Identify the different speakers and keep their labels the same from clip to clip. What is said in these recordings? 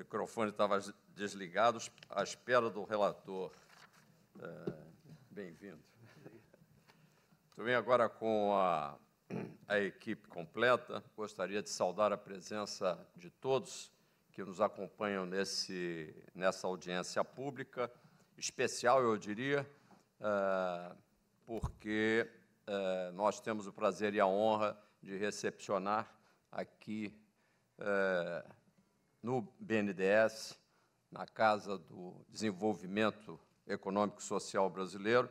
Speaker 1: microfone estava desligado, à espera do relator. É, bem-vindo. Estou bem agora com a, a equipe completa. Gostaria de saudar a presença de todos que nos acompanham nesse, nessa audiência pública, especial, eu diria, é, porque é, nós temos o prazer e a honra de recepcionar aqui no BNDES, na Casa do Desenvolvimento Econômico e Social Brasileiro,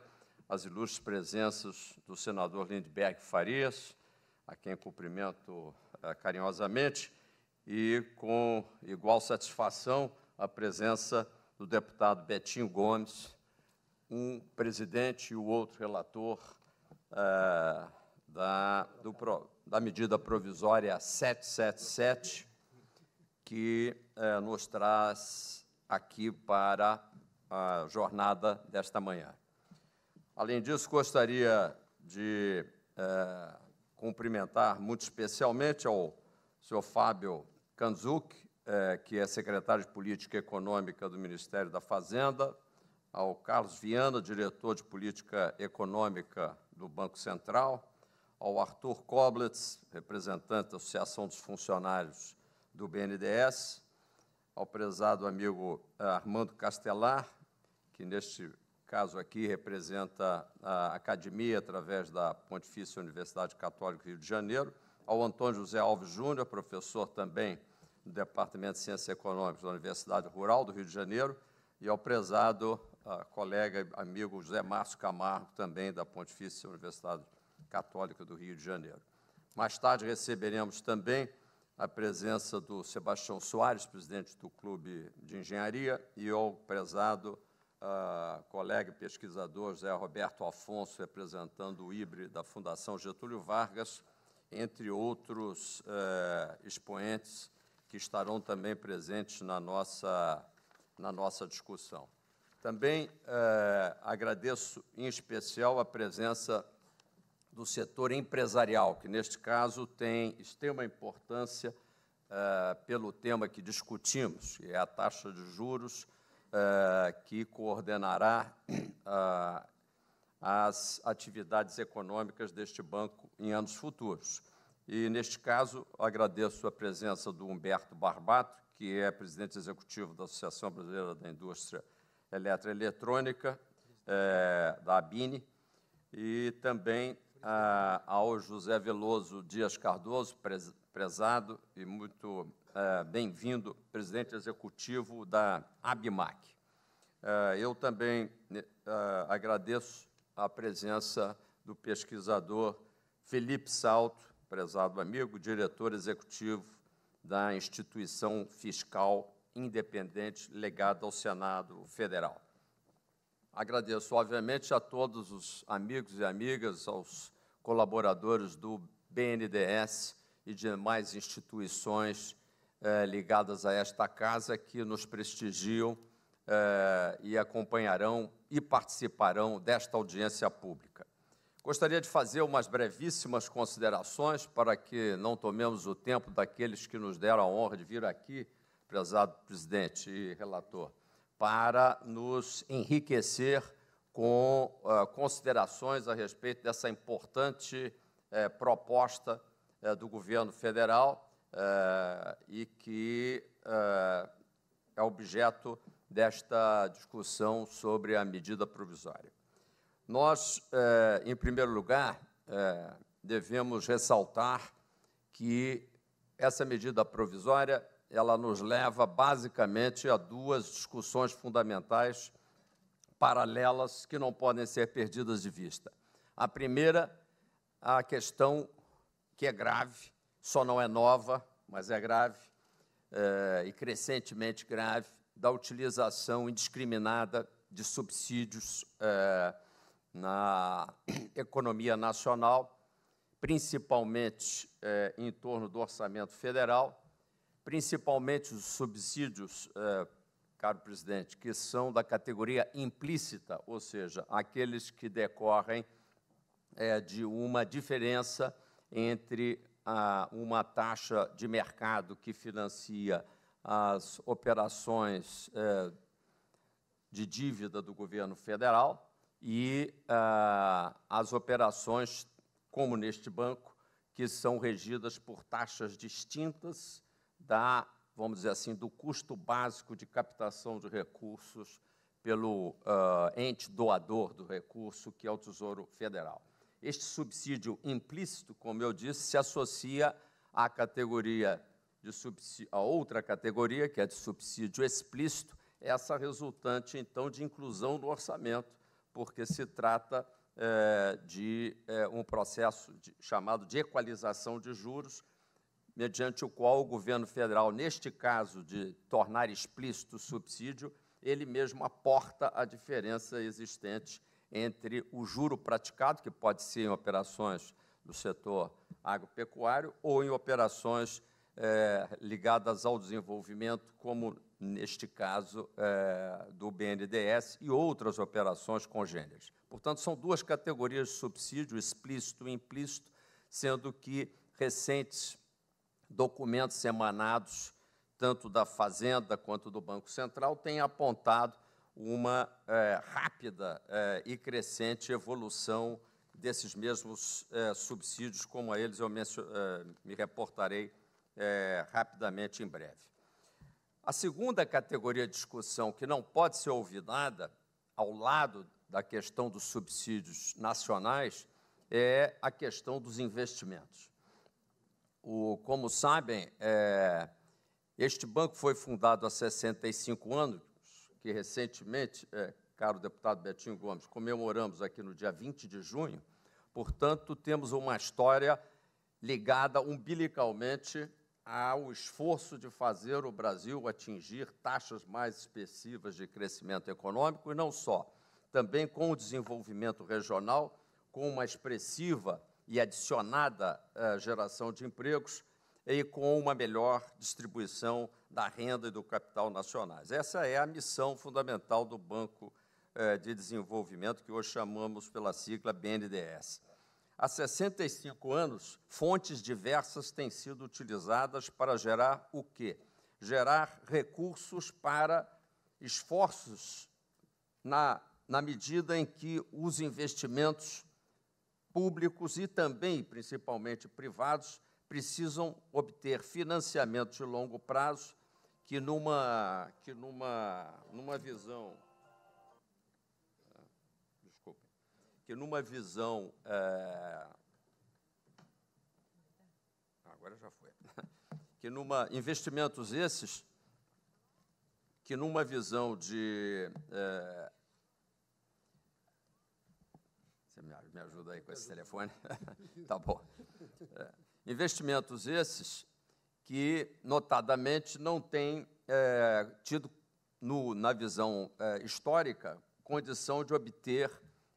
Speaker 1: as ilustres presenças do senador Lindbergh Farias, a quem cumprimento eh, carinhosamente, e com igual satisfação a presença do deputado Betinho Gomes, um presidente e o outro relator eh, da, do, da medida provisória 777, que eh, nos traz aqui para a jornada desta manhã. Além disso, gostaria de eh, cumprimentar muito especialmente ao senhor Fábio Kanzuk, eh, que é secretário de Política Econômica do Ministério da Fazenda, ao Carlos Viana, diretor de Política Econômica do Banco Central, ao Arthur Koblitz, representante da Associação dos Funcionários do BNDES, ao prezado amigo eh, Armando Castelar, que neste caso aqui representa a academia através da Pontifícia Universidade Católica do Rio de Janeiro, ao Antônio José Alves Júnior, professor também do Departamento de Ciências Econômicas da Universidade Rural do Rio de Janeiro, e ao prezado uh, colega amigo José Márcio Camargo, também da Pontifícia Universidade Católica do Rio de Janeiro. Mais tarde receberemos também a presença do Sebastião Soares, presidente do Clube de Engenharia, e ao prezado uh, colega e pesquisador José Roberto Afonso, representando o IBRE da Fundação Getúlio Vargas, entre outros uh, expoentes que estarão também presentes na nossa, na nossa discussão. Também uh, agradeço, em especial, a presença do setor empresarial, que neste caso tem extrema importância uh, pelo tema que discutimos, que é a taxa de juros uh, que coordenará uh, as atividades econômicas deste banco em anos futuros. E, neste caso, agradeço a presença do Humberto Barbato, que é presidente executivo da Associação Brasileira da Indústria Eletroeletrônica, da ABINE, e também ah, ao José Veloso Dias Cardoso, prezado e muito ah, bem-vindo, presidente executivo da ABMAC. Ah, eu também eh, agradeço a presença do pesquisador Felipe Salto, prezado amigo, diretor executivo da instituição fiscal independente legada ao Senado Federal. Agradeço, obviamente, a todos os amigos e amigas, aos colaboradores do BNDES e demais instituições eh, ligadas a esta casa que nos prestigiam eh, e acompanharão e participarão desta audiência pública. Gostaria de fazer umas brevíssimas considerações para que não tomemos o tempo daqueles que nos deram a honra de vir aqui, prezado presidente e relator para nos enriquecer com uh, considerações a respeito dessa importante uh, proposta uh, do governo federal e que é objeto desta discussão sobre a medida provisória. Nós, em primeiro lugar, devemos ressaltar que essa medida provisória ela nos leva basicamente a duas discussões fundamentais paralelas que não podem ser perdidas de vista. A primeira, a questão que é grave, só não é nova, mas é grave, é, e crescentemente grave, da utilização indiscriminada de subsídios é, na economia nacional, principalmente é, em torno do orçamento federal, principalmente os subsídios, eh, caro presidente, que são da categoria implícita, ou seja, aqueles que decorrem eh, de uma diferença entre uma taxa de mercado que financia as operações eh, de dívida do governo federal e as operações, como neste banco, que são regidas por taxas distintas da, vamos dizer assim, do custo básico de captação de recursos pelo uh, ente doador do recurso, que é o Tesouro Federal. Este subsídio implícito, como eu disse, se associa à categoria de subsídio, a outra categoria, que é de subsídio explícito, essa resultante, então, de inclusão no orçamento, porque se trata eh, de eh, um processo de, chamado de equalização de juros, mediante o qual o governo federal, neste caso de tornar explícito o subsídio, ele mesmo aporta a diferença existente entre o juro praticado, que pode ser em operações do setor agropecuário ou em operações é, ligadas ao desenvolvimento, como neste caso é, do BNDES e outras operações congêneres. Portanto, são duas categorias de subsídio, explícito e implícito, sendo que recentes documentos emanados tanto da Fazenda quanto do Banco Central têm apontado uma é, rápida é, e crescente evolução desses mesmos é, subsídios, como a eles eu me reportarei rapidamente em breve. A segunda categoria de discussão que não pode ser olvidada, ao lado da questão dos subsídios nacionais, é a questão dos investimentos. O, como sabem, é, este banco foi fundado há 65 anos, que recentemente, é, caro deputado Betinho Gomes, comemoramos aqui no dia 20 de junho. Portanto, temos uma história ligada umbilicalmente ao esforço de fazer o Brasil atingir taxas mais expressivas de crescimento econômico, e não só, também com o desenvolvimento regional, com uma expressiva e adicionada uh, geração de empregos e com uma melhor distribuição da renda e do capital nacionais. Essa é a missão fundamental do Banco eh, de Desenvolvimento, que hoje chamamos pela sigla BNDES. Há 65 anos, fontes diversas têm sido utilizadas para gerar o quê? Gerar recursos para esforços na, na medida em que os investimentos públicos e também, principalmente, privados, precisam obter financiamento de longo prazo que numa que numa numa visão desculpe que numa visão é, agora já foi que numa investimentos esses que numa visão de é, me ajuda aí com esse telefone. tá bom. É. Investimentos esses que, notadamente, não têm é, tido, no, na visão é, histórica, condição de obter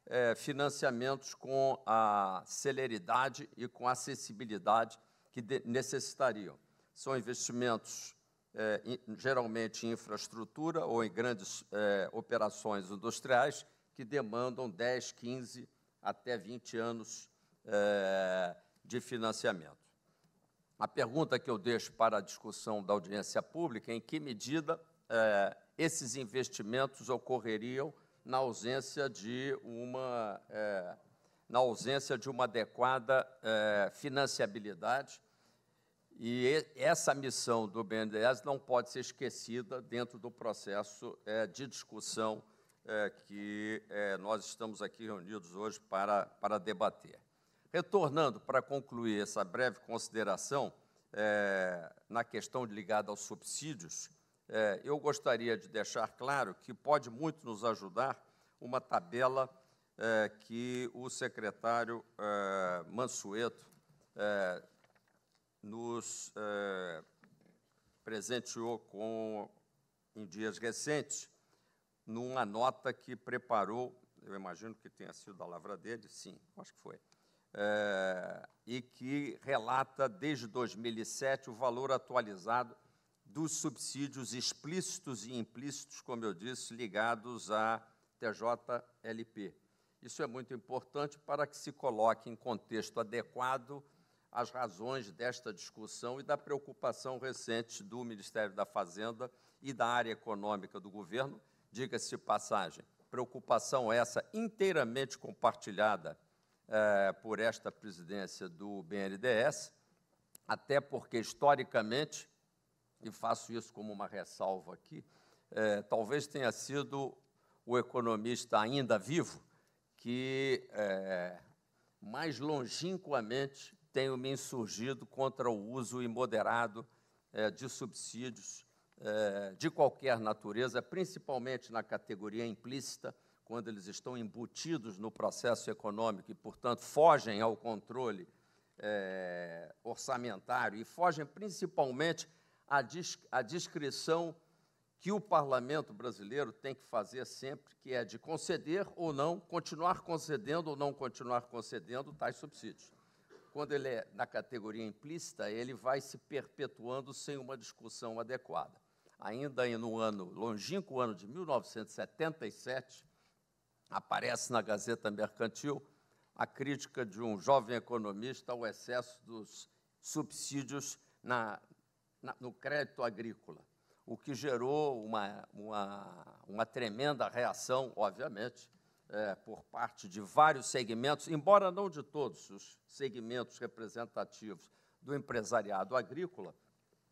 Speaker 1: é, financiamentos com a celeridade e com a acessibilidade que de, necessitariam. São investimentos é, geralmente em infraestrutura ou em grandes é, operações industriais, que demandam 10, 15 até 20 anos é, de financiamento. A pergunta que eu deixo para a discussão da audiência pública é em que medida é, esses investimentos ocorreriam na ausência de uma, é, na ausência de uma adequada é, financiabilidade. E essa missão do BNDES não pode ser esquecida dentro do processo é, de discussão é, que é, nós estamos aqui reunidos hoje para, para debater. Retornando para concluir essa breve consideração é, na questão ligada aos subsídios, é, eu gostaria de deixar claro que pode muito nos ajudar uma tabela é, que o secretário é, Mansueto nos presenteou com, em dias recentes, numa nota que preparou, eu imagino que tenha sido da lavra dele, sim, acho que foi, é, e que relata desde 2007 o valor atualizado dos subsídios explícitos e implícitos, como eu disse, ligados à TJLP. Isso é muito importante para que se coloque em contexto adequado as razões desta discussão e da preocupação recente do Ministério da Fazenda e da área econômica do governo diga-se de passagem, preocupação essa inteiramente compartilhada eh, por esta presidência do BNDES, até porque historicamente, e faço isso como uma ressalva aqui, eh, talvez tenha sido o economista ainda vivo que eh, mais longínquamente tenho me insurgido contra o uso imoderado de subsídios eh, de qualquer natureza, principalmente na categoria implícita, quando eles estão embutidos no processo econômico e, portanto, fogem ao controle eh, orçamentário e fogem principalmente à, dis à discrição que o parlamento brasileiro tem que fazer sempre, que é de conceder ou não, continuar concedendo ou não continuar concedendo tais subsídios. Quando ele é na categoria implícita, ele vai se perpetuando sem uma discussão adequada ainda no ano longínquo ano de 1977, aparece na Gazeta Mercantil a crítica de um jovem economista ao excesso dos subsídios na, na, no crédito agrícola, o que gerou uma, uma, uma tremenda reação, obviamente, é, por parte de vários segmentos, embora não de todos os segmentos representativos do empresariado agrícola,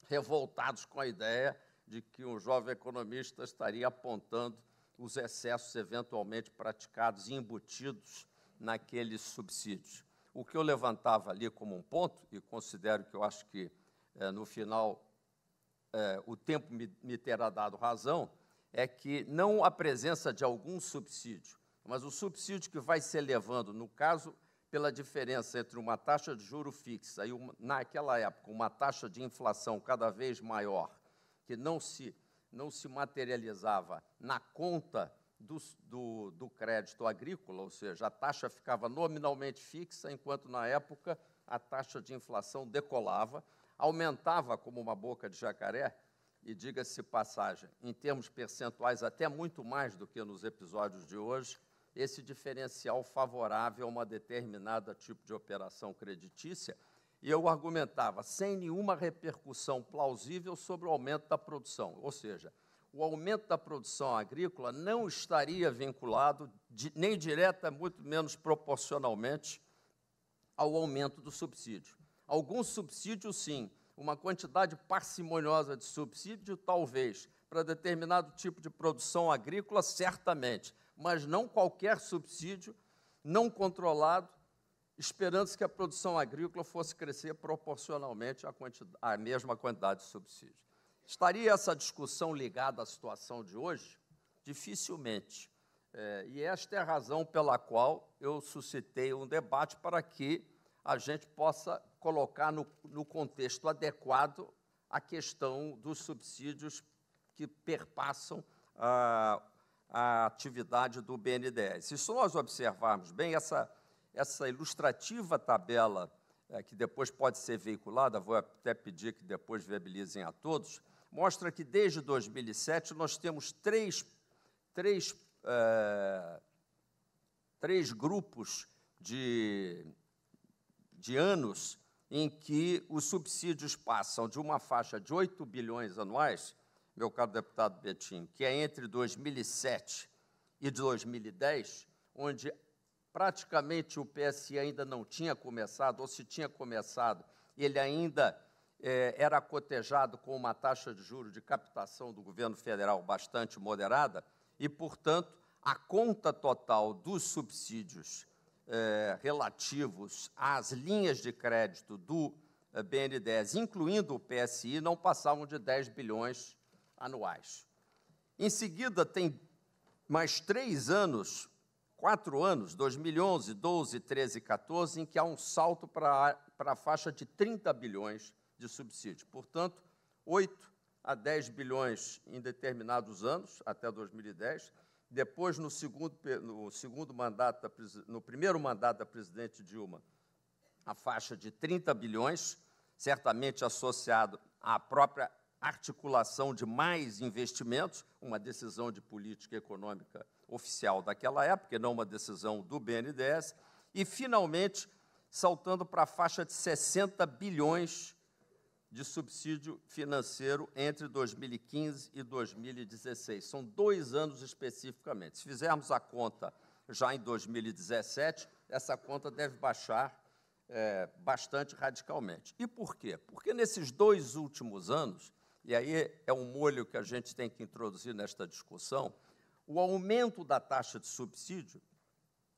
Speaker 1: revoltados com a ideia de que um jovem economista estaria apontando os excessos eventualmente praticados e embutidos naqueles subsídios. O que eu levantava ali como um ponto, e considero que eu acho que, eh, no final, eh, o tempo me, me terá dado razão, é que não a presença de algum subsídio, mas o subsídio que vai se elevando, no caso, pela diferença entre uma taxa de juro fixa e, uma, naquela época, uma taxa de inflação cada vez maior que não se, não se materializava na conta do, do, do crédito agrícola, ou seja, a taxa ficava nominalmente fixa, enquanto na época a taxa de inflação decolava, aumentava como uma boca de jacaré, e diga-se passagem, em termos percentuais, até muito mais do que nos episódios de hoje, esse diferencial favorável a uma determinada tipo de operação creditícia, e eu argumentava sem nenhuma repercussão plausível sobre o aumento da produção, ou seja, o aumento da produção agrícola não estaria vinculado, de, nem direta, é muito menos proporcionalmente, ao aumento do subsídio. Alguns subsídios, sim, uma quantidade parcimoniosa de subsídio, talvez, para determinado tipo de produção agrícola, certamente, mas não qualquer subsídio não controlado esperando-se que a produção agrícola fosse crescer proporcionalmente à, à mesma quantidade de subsídios Estaria essa discussão ligada à situação de hoje? Dificilmente. É, e esta é a razão pela qual eu suscitei um debate para que a gente possa colocar no, no contexto adequado a questão dos subsídios que perpassam a, a atividade do BNDES. Se nós observarmos bem, essa essa ilustrativa tabela, é, que depois pode ser veiculada, vou até pedir que depois viabilizem a todos, mostra que desde 2007 nós temos três, três, é, três grupos de, de anos em que os subsídios passam de uma faixa de 8 bilhões anuais, meu caro deputado Betinho, que é entre 2007 e 2010, onde praticamente o PSI ainda não tinha começado, ou se tinha começado, ele ainda é, era cotejado com uma taxa de juros de captação do governo federal bastante moderada, e, portanto, a conta total dos subsídios é, relativos às linhas de crédito do é, BNDES, incluindo o PSI, não passavam de 10 bilhões anuais. Em seguida, tem mais três anos quatro anos, 2011, 12, 13, 14, em que há um salto para a faixa de 30 bilhões de subsídio. Portanto, 8 a 10 bilhões em determinados anos, até 2010. Depois, no segundo, no segundo mandato, da, no primeiro mandato da presidente Dilma, a faixa de 30 bilhões, certamente associado à própria articulação de mais investimentos, uma decisão de política econômica oficial daquela época, e não uma decisão do BNDES, e finalmente saltando para a faixa de 60 bilhões de subsídio financeiro entre 2015 e 2016. São dois anos especificamente. Se fizermos a conta já em 2017, essa conta deve baixar é, bastante radicalmente. E por quê? Porque nesses dois últimos anos, e aí é um molho que a gente tem que introduzir nesta discussão, o aumento da taxa de subsídio,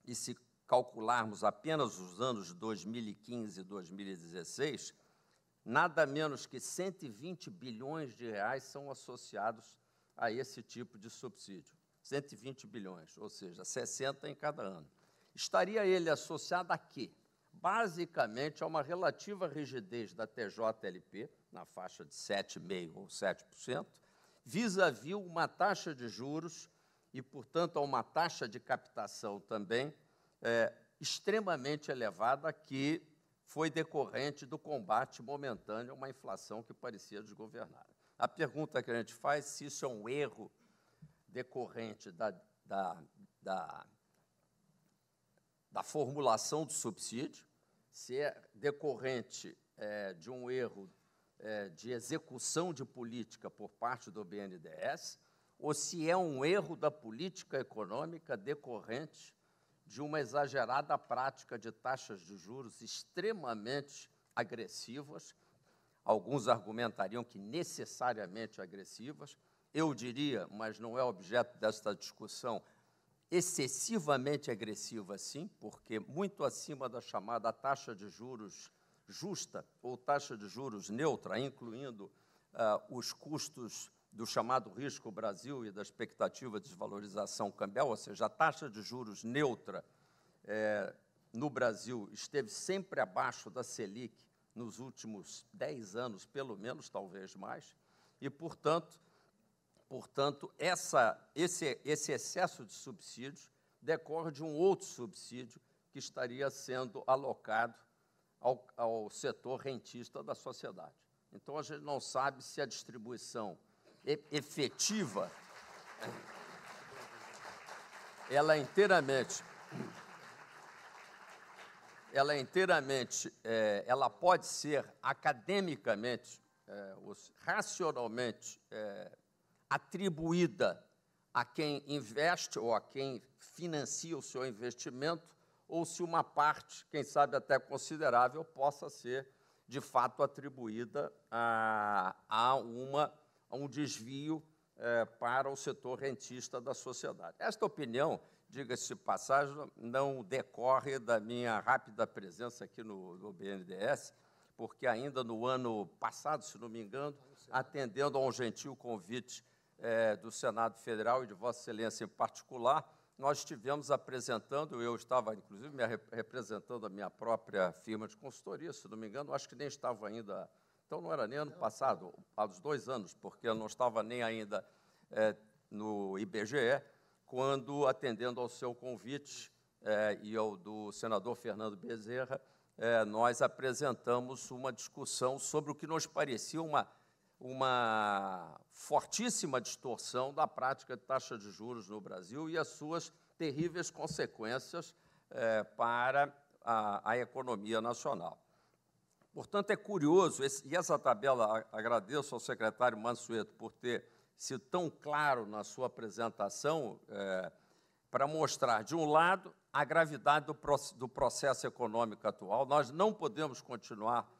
Speaker 1: e se calcularmos apenas os anos 2015 e 2016, nada menos que 120 bilhões de reais são associados a esse tipo de subsídio. 120 bilhões, ou seja, 60 em cada ano. Estaria ele associado a quê? Basicamente a uma relativa rigidez da TJLP, na faixa de 7,5% ou 7%, vis-à-vis -vis uma taxa de juros e, portanto, a uma taxa de captação também é, extremamente elevada que foi decorrente do combate momentâneo a uma inflação que parecia desgovernada. A pergunta que a gente faz é se isso é um erro decorrente da, da, da, da formulação do subsídio, se é decorrente é, de um erro é, de execução de política por parte do BNDES, ou se é um erro da política econômica decorrente de uma exagerada prática de taxas de juros extremamente agressivas, alguns argumentariam que necessariamente agressivas, eu diria, mas não é objeto desta discussão, excessivamente agressiva, sim, porque muito acima da chamada taxa de juros justa ou taxa de juros neutra, incluindo uh, os custos do chamado risco Brasil e da expectativa de desvalorização cambial, ou seja, a taxa de juros neutra é, no Brasil esteve sempre abaixo da Selic nos últimos 10 anos, pelo menos, talvez mais, e, portanto, portanto essa, esse, esse excesso de subsídios decorre de um outro subsídio que estaria sendo alocado ao, ao setor rentista da sociedade. Então, a gente não sabe se a distribuição efetiva, ela é inteiramente, ela é inteiramente, é, ela pode ser academicamente, é, racionalmente é, atribuída a quem investe ou a quem financia o seu investimento, ou se uma parte, quem sabe até considerável, possa ser de fato atribuída a, a uma a um desvio é, para o setor rentista da sociedade. Esta opinião, diga-se passagem, não decorre da minha rápida presença aqui no, no BNDES, porque ainda no ano passado, se não me engano, atendendo a um gentil convite é, do Senado Federal e de Vossa Excelência em particular, nós estivemos apresentando, eu estava, inclusive, me representando a minha própria firma de consultoria, se não me engano, acho que nem estava ainda então não era nem ano passado, há uns dois anos, porque eu não estava nem ainda é, no IBGE, quando, atendendo ao seu convite é, e ao do senador Fernando Bezerra, é, nós apresentamos uma discussão sobre o que nos parecia uma, uma fortíssima distorção da prática de taxa de juros no Brasil e as suas terríveis consequências para a, a economia nacional. Portanto, é curioso, esse, e essa tabela, agradeço ao secretário Mansueto por ter sido tão claro na sua apresentação, é, para mostrar, de um lado, a gravidade do, do, processo econômico atual. Nós não podemos continuar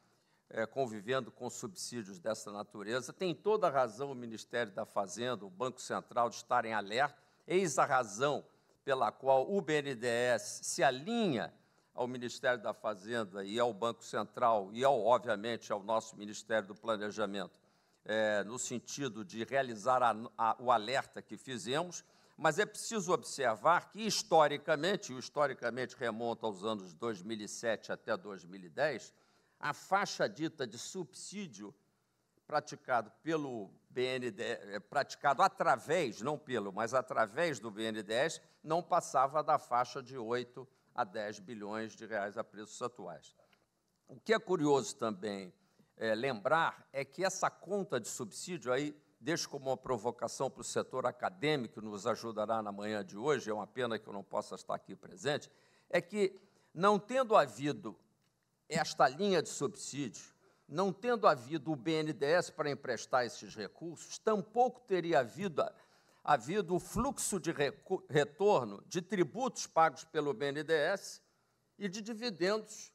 Speaker 1: é, convivendo com subsídios dessa natureza. Tem toda a razão o Ministério da Fazenda, o Banco Central, de estarem alerta. Eis a razão pela qual o BNDES se alinha ao Ministério da Fazenda e ao Banco Central e, ao, obviamente, ao nosso Ministério do Planejamento, é, no sentido de realizar a, a, o alerta que fizemos, mas é preciso observar que, historicamente, e historicamente remonta aos anos 2007 até 2010, a faixa dita de subsídio praticado pelo BNDES, é, praticado através, não pelo, mas através do BNDES, não passava da faixa de 8% a 10 bilhões de reais a preços atuais. O que é curioso também é, lembrar é que essa conta de subsídio aí deixo como uma provocação para o setor acadêmico, que nos ajudará na manhã de hoje, é uma pena que eu não possa estar aqui presente, é que, não tendo havido esta linha de subsídio, não tendo havido o BNDES para emprestar esses recursos, tampouco teria havido havido o fluxo de retorno de tributos pagos pelo BNDES e de dividendos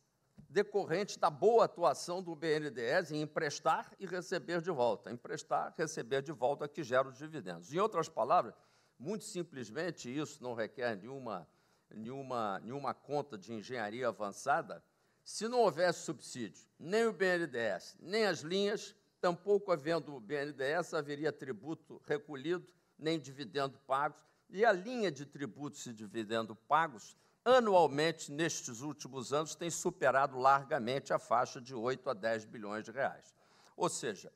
Speaker 1: decorrentes da boa atuação do BNDES em emprestar e receber de volta. Emprestar, receber de volta que gera os dividendos. Em outras palavras, muito simplesmente, isso não requer nenhuma, nenhuma, nenhuma conta de engenharia avançada, se não houvesse subsídio, nem o BNDES, nem as linhas, tampouco havendo o BNDES, haveria tributo recolhido nem dividendo pagos, e a linha de tributos e dividendo pagos, anualmente, nestes últimos anos, tem superado largamente a faixa de 8 a 10 bilhões de reais. Ou seja,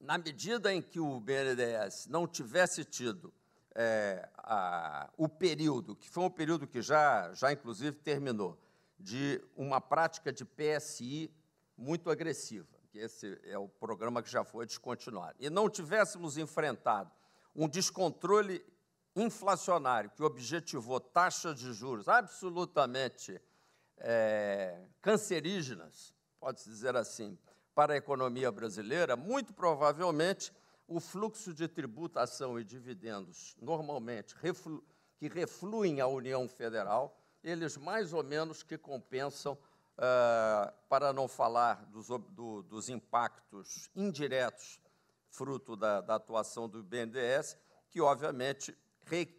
Speaker 1: na medida em que o BNDES não tivesse tido é, a, o período, que foi um período que já, já inclusive terminou, de uma prática de PSI muito agressiva, que esse é o programa que já foi descontinuado, e não tivéssemos enfrentado um descontrole inflacionário que objetivou taxas de juros absolutamente é, cancerígenas, pode-se dizer assim, para a economia brasileira, muito provavelmente o fluxo de tributação e dividendos, normalmente reflu que refluem à União Federal, eles mais ou menos que compensam, uh, para não falar dos, do, dos impactos indiretos fruto da, da atuação do BNDES, que obviamente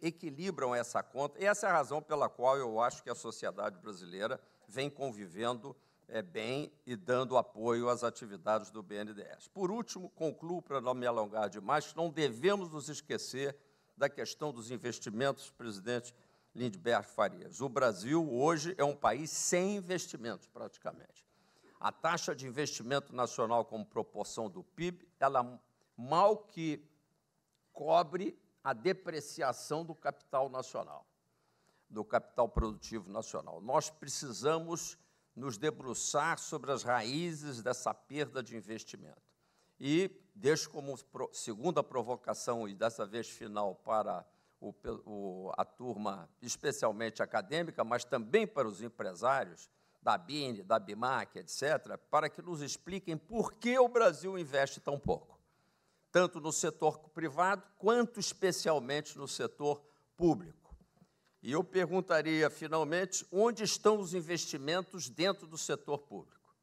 Speaker 1: equilibram essa conta. E essa é a razão pela qual eu acho que a sociedade brasileira vem convivendo é, bem e dando apoio às atividades do BNDES. Por último, concluo para não me alongar demais, não devemos nos esquecer da questão dos investimentos, presidente Lindbergh Farias. O Brasil hoje é um país sem investimentos, praticamente. A taxa de investimento nacional como proporção do PIB, ela mal que cobre a depreciação do capital nacional, do capital produtivo nacional. Nós precisamos nos debruçar sobre as raízes dessa perda de investimento. E deixo como segunda provocação, e dessa vez final, para o, o, a turma, especialmente acadêmica, mas também para os empresários da BIN, da BIMAC, etc., para que nos expliquem por que o Brasil investe tão pouco tanto no setor privado quanto especialmente no setor público. E eu perguntaria, finalmente, onde estão os investimentos dentro do setor público?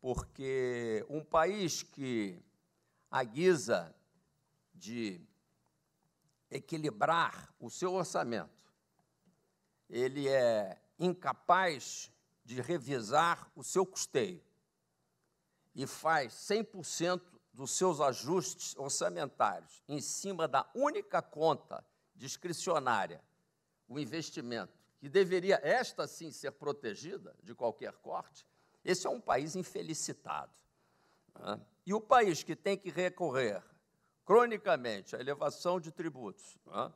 Speaker 1: Porque um país que, à guisa de equilibrar o seu orçamento, ele é incapaz de revisar o seu custeio e faz 100% dos seus ajustes orçamentários em cima da única conta discricionária, o investimento, que deveria esta sim ser protegida de qualquer corte, esse é um país infelicitado. Né? E o país que tem que recorrer cronicamente à elevação de tributos, né?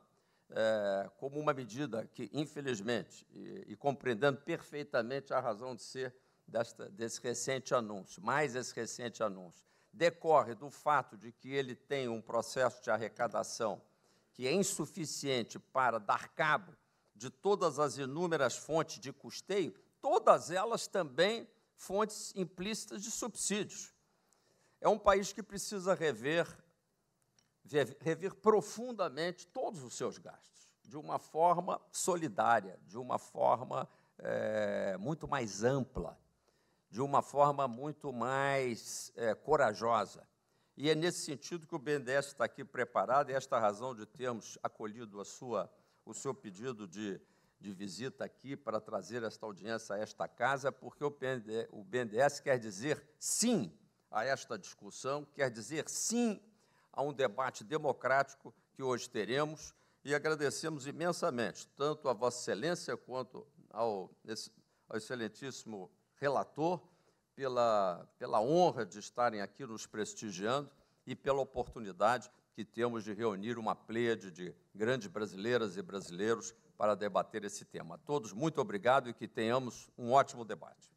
Speaker 1: é, como uma medida que, infelizmente, e, e, compreendendo perfeitamente a razão de ser desta, desse recente anúncio, mais esse recente anúncio, decorre do fato de que ele tem um processo de arrecadação que é insuficiente para dar cabo de todas as inúmeras fontes de custeio, todas elas também fontes implícitas de subsídios. É um país que precisa rever, rever profundamente todos os seus gastos, de uma forma solidária, de uma forma é, muito mais ampla de uma forma muito mais é, corajosa. E é nesse sentido que o BNDES está aqui preparado, e esta razão de termos acolhido sua, o seu pedido de, de, visita aqui para trazer esta audiência a esta casa, porque o BNDES, o BNDES quer dizer sim a esta discussão, quer dizer sim a um debate democrático que hoje teremos, e agradecemos imensamente, tanto a Vossa Excelência quanto ao, ao excelentíssimo relator, pela, pela honra de estarem aqui nos prestigiando e pela oportunidade que temos de reunir uma pleiade de grandes brasileiras e brasileiros para debater esse tema. A todos, muito obrigado e que tenhamos um ótimo debate.